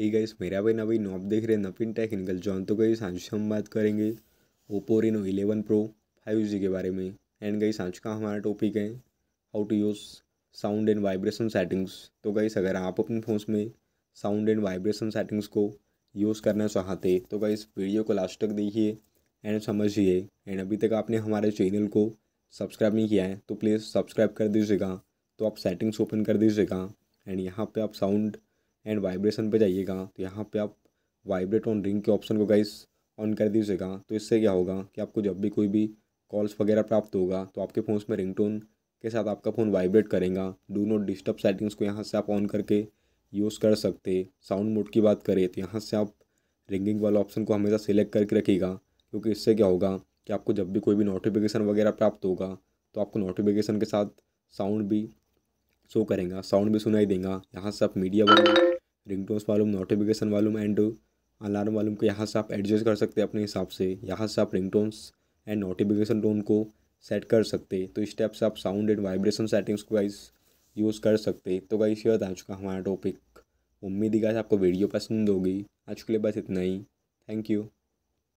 ही guys मेरा भाई ना भाई नॉप देख रहे हैं नपिन टेक्निकल जॉन तो गई सांझ हम बात करेंगे Oppo Reno eleven Pro five G के बारे में एंड गई सांझ का हमारा टॉपिक है how to use sound and vibration settings तो गाइस अगर आप अपने फ़ोन में साउंड एंड वाइब्रेशन सेटिंग्स को यूज़ करना चाहते तो गाइस वीडियो को लास्ट तक देखिए एंड समझिए एंड अभी तक आपने हमारे चैनल को सब्सक्राइब नहीं किया है तो प्लीज़ सब्सक्राइब कर दीजिएगा तो आप सेटिंग्स ओपन कर दीजिएगा एंड यहाँ पर आप साउंड एंड वाइब्रेशन पे जाइएगा तो यहाँ पे आप वाइब्रेट ऑन रिंग के ऑप्शन को गाइस ऑन कर दीजिएगा तो इससे क्या होगा कि आपको जब भी कोई भी कॉल्स वगैरह प्राप्त होगा तो आपके फ़ोन में रिंग के साथ आपका फ़ोन वाइब्रेट करेगा डू नॉट डिस्टर्ब सेटिंग्स को यहाँ से आप ऑन करके यूज़ कर सकते साउंड मोड की बात करें तो यहाँ से आप रिंगिंग वाला ऑप्शन को हमेशा सिलेक्ट करके रखिएगा क्योंकि इससे क्या होगा कि आपको जब भी कोई भी नोटिफिकेशन वगैरह प्राप्त होगा तो आपको नोटिफिकेशन के साथ साउंड भी शो करेंगे साउंड भी सुनाई देगा यहाँ से आप मीडिया वगैरह ringtones volume notification volume and alarm volume को यहाँ से आप एडजस्ट कर सकते हैं अपने हिसाब से यहाँ से आप ringtones and notification tone को सेट कर सकते तो इस टाइप से आप साउंड एंड वाइब्रेशन सेटिंग्स को गाइस यूज़ कर सकते तो गाइस ये बता चुका हमारा टॉपिक उम्मीद ही गाइस आपको वीडियो पसंद होगी आज के लिए बस इतना ही थैंक यू